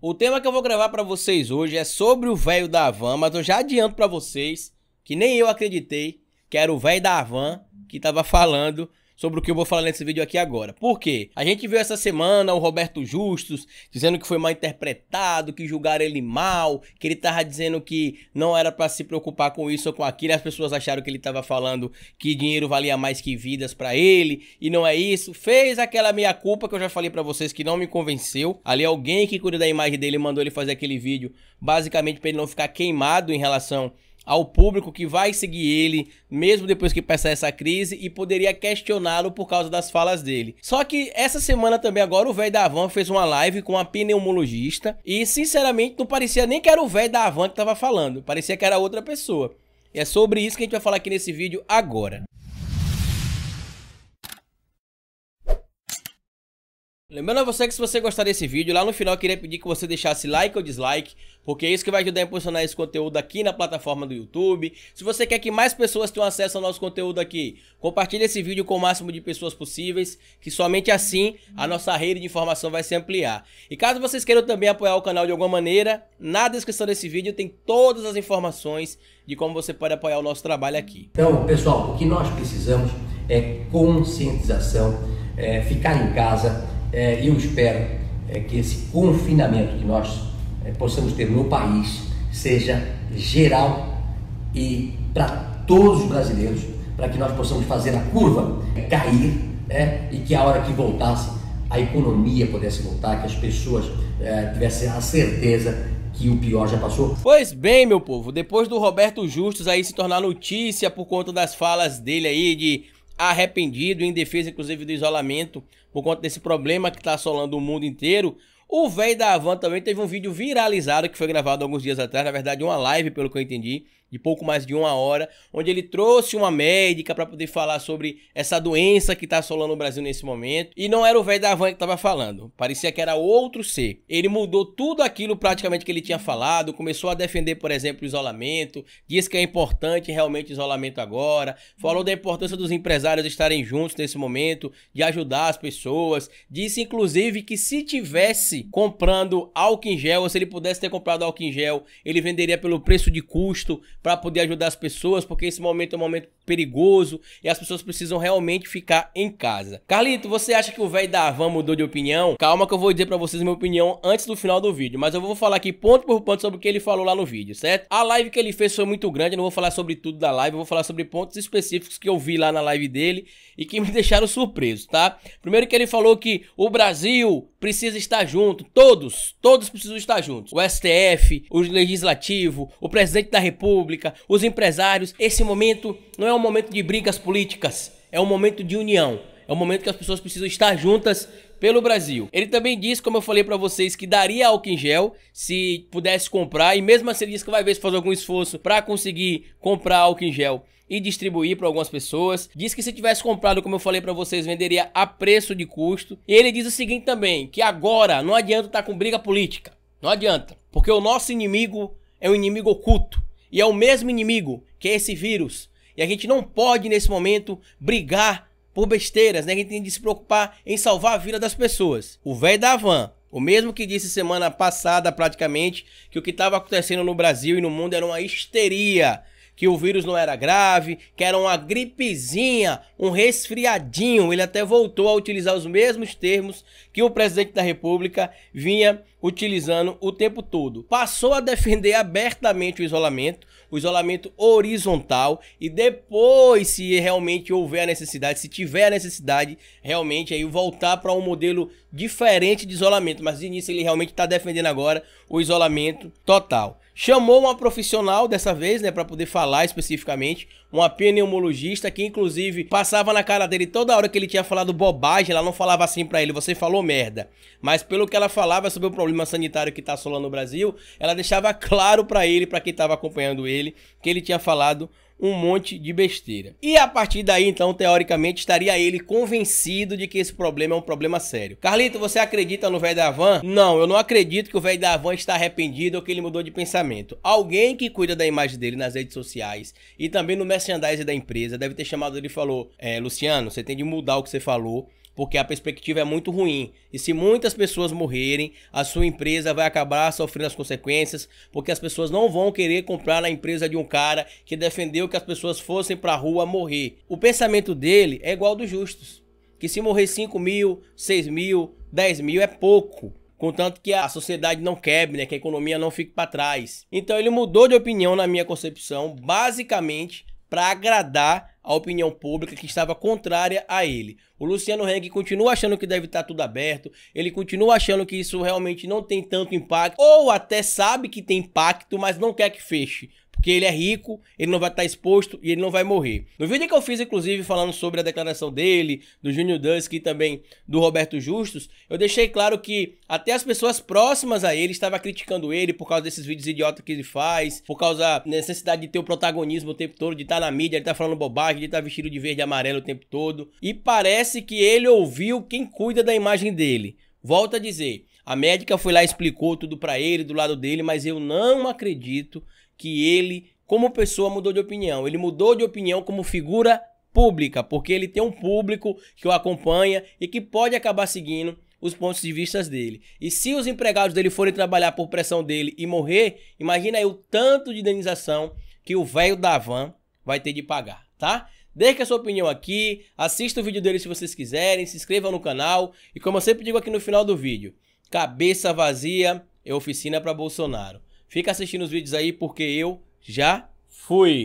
O tema que eu vou gravar para vocês hoje é sobre o velho da van, mas eu já adianto para vocês que nem eu acreditei que era o velho da van que tava falando sobre o que eu vou falar nesse vídeo aqui agora. Por quê? A gente viu essa semana o Roberto Justus dizendo que foi mal interpretado, que julgaram ele mal, que ele tava dizendo que não era para se preocupar com isso ou com aquilo. As pessoas acharam que ele tava falando que dinheiro valia mais que vidas para ele e não é isso. Fez aquela meia culpa que eu já falei para vocês que não me convenceu. Ali alguém que cuida da imagem dele mandou ele fazer aquele vídeo basicamente para ele não ficar queimado em relação ao público que vai seguir ele, mesmo depois que passar essa crise, e poderia questioná-lo por causa das falas dele. Só que essa semana também, agora, o velho da Havan fez uma live com uma pneumologista, e sinceramente não parecia nem que era o velho da Havan que estava falando, parecia que era outra pessoa. E é sobre isso que a gente vai falar aqui nesse vídeo agora. Lembrando a você que se você gostar desse vídeo, lá no final eu queria pedir que você deixasse like ou dislike, porque é isso que vai ajudar a impulsionar esse conteúdo aqui na plataforma do YouTube. Se você quer que mais pessoas tenham acesso ao nosso conteúdo aqui, compartilhe esse vídeo com o máximo de pessoas possíveis, que somente assim a nossa rede de informação vai se ampliar. E caso vocês queiram também apoiar o canal de alguma maneira, na descrição desse vídeo tem todas as informações de como você pode apoiar o nosso trabalho aqui. Então, pessoal, o que nós precisamos é conscientização, é ficar em casa eh, eu espero eh, que esse confinamento que nós eh, possamos ter no país seja geral e para todos os brasileiros, para que nós possamos fazer a curva cair né, e que a hora que voltasse a economia pudesse voltar, que as pessoas é, tivessem a certeza que o pior já passou. Pois bem, meu povo, depois do Roberto Justus aí se tornar notícia por conta das falas dele aí de arrependido, em defesa inclusive do isolamento, por conta desse problema que está assolando o mundo inteiro, o velho da Havan também teve um vídeo viralizado que foi gravado alguns dias atrás, na verdade uma live, pelo que eu entendi, de pouco mais de uma hora, onde ele trouxe uma médica para poder falar sobre essa doença que tá assolando o Brasil nesse momento. E não era o velho da Havan que tava falando, parecia que era outro ser. Ele mudou tudo aquilo praticamente que ele tinha falado, começou a defender, por exemplo, o isolamento, Disse que é importante realmente isolamento agora, falou da importância dos empresários estarem juntos nesse momento, de ajudar as pessoas, disse inclusive que se tivesse comprando álcool em gel, ou se ele pudesse ter comprado álcool em gel, ele venderia pelo preço de custo para poder ajudar as pessoas, porque esse momento é um momento perigoso e as pessoas precisam realmente ficar em casa. Carlito, você acha que o velho da Avan mudou de opinião? Calma que eu vou dizer para vocês minha opinião antes do final do vídeo, mas eu vou falar aqui ponto por ponto sobre o que ele falou lá no vídeo, certo? A live que ele fez foi muito grande, eu não vou falar sobre tudo da live, eu vou falar sobre pontos específicos que eu vi lá na live dele e que me deixaram surpreso, tá? Primeiro que ele falou que o Brasil precisa estar junto junto, todos, todos precisam estar juntos. O STF, o Legislativo, o Presidente da República, os empresários. Esse momento não é um momento de brigas políticas, é um momento de união. É um momento que as pessoas precisam estar juntas pelo Brasil. Ele também disse, como eu falei para vocês, que daria álcool em gel se pudesse comprar e mesmo assim ele disse que vai ver se faz algum esforço para conseguir comprar álcool em gel e distribuir para algumas pessoas. Diz que se tivesse comprado, como eu falei para vocês, venderia a preço de custo. E ele diz o seguinte também, que agora não adianta estar tá com briga política. Não adianta, porque o nosso inimigo é um inimigo oculto e é o mesmo inimigo que é esse vírus. E a gente não pode nesse momento brigar por besteiras, né? Que a gente tem de se preocupar em salvar a vida das pessoas. O velho da van, o mesmo que disse semana passada, praticamente, que o que estava acontecendo no Brasil e no mundo era uma histeria. Que o vírus não era grave, que era uma gripezinha, um resfriadinho. Ele até voltou a utilizar os mesmos termos que o presidente da República vinha utilizando o tempo todo. Passou a defender abertamente o isolamento, o isolamento horizontal e depois, se realmente houver a necessidade, se tiver a necessidade, realmente aí voltar para um modelo diferente de isolamento. Mas de início ele realmente está defendendo agora o isolamento total. Chamou uma profissional dessa vez, né, para poder falar especificamente, uma pneumologista que inclusive passava na cara dele toda hora que ele tinha falado bobagem, ela não falava assim para ele, você falou merda. Mas pelo que ela falava sobre o problema sanitário que tá assolando o Brasil, ela deixava claro para ele, para quem tava acompanhando ele, que ele tinha falado um monte de besteira. E a partir daí, então, teoricamente, estaria ele convencido de que esse problema é um problema sério. Carlito, você acredita no velho da van? Não, eu não acredito que o velho da van está arrependido ou que ele mudou de pensamento. Alguém que cuida da imagem dele nas redes sociais e também no merchandising da empresa deve ter chamado ele e falou: é, Luciano, você tem de mudar o que você falou porque a perspectiva é muito ruim. E se muitas pessoas morrerem, a sua empresa vai acabar sofrendo as consequências, porque as pessoas não vão querer comprar na empresa de um cara que defendeu que as pessoas fossem para a rua morrer. O pensamento dele é igual ao dos justos, que se morrer 5 mil, 6 mil, 10 mil é pouco contanto que a sociedade não quebre, né, que a economia não fique para trás. Então ele mudou de opinião na minha concepção, basicamente para agradar a opinião pública que estava contrária a ele. O Luciano Heng continua achando que deve estar tá tudo aberto, ele continua achando que isso realmente não tem tanto impacto, ou até sabe que tem impacto, mas não quer que feche porque ele é rico, ele não vai estar exposto e ele não vai morrer. No vídeo que eu fiz, inclusive, falando sobre a declaração dele, do Júnior Dusk e também do Roberto Justus, eu deixei claro que até as pessoas próximas a ele estavam criticando ele por causa desses vídeos idiotas que ele faz, por causa da necessidade de ter o protagonismo o tempo todo, de estar na mídia, de estar falando bobagem, de estar vestido de verde e amarelo o tempo todo. E parece que ele ouviu quem cuida da imagem dele. Volto a dizer, a médica foi lá e explicou tudo para ele, do lado dele, mas eu não acredito que ele, como pessoa, mudou de opinião. Ele mudou de opinião como figura pública, porque ele tem um público que o acompanha e que pode acabar seguindo os pontos de vista dele. E se os empregados dele forem trabalhar por pressão dele e morrer, imagina aí o tanto de indenização que o velho da van vai ter de pagar, tá? Deixe a sua opinião aqui, assista o vídeo dele se vocês quiserem, se inscreva no canal e como eu sempre digo aqui no final do vídeo, cabeça vazia é oficina para Bolsonaro. Fica assistindo os vídeos aí porque eu já fui.